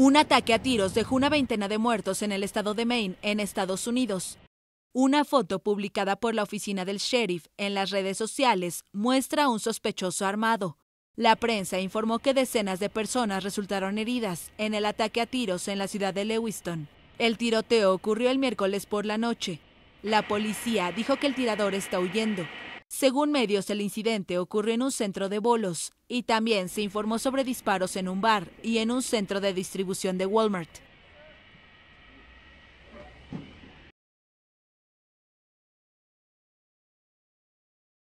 Un ataque a tiros dejó una veintena de muertos en el estado de Maine, en Estados Unidos. Una foto publicada por la oficina del sheriff en las redes sociales muestra a un sospechoso armado. La prensa informó que decenas de personas resultaron heridas en el ataque a tiros en la ciudad de Lewiston. El tiroteo ocurrió el miércoles por la noche. La policía dijo que el tirador está huyendo, según medios, el incidente ocurrió en un centro de bolos y también se informó sobre disparos en un bar y en un centro de distribución de Walmart.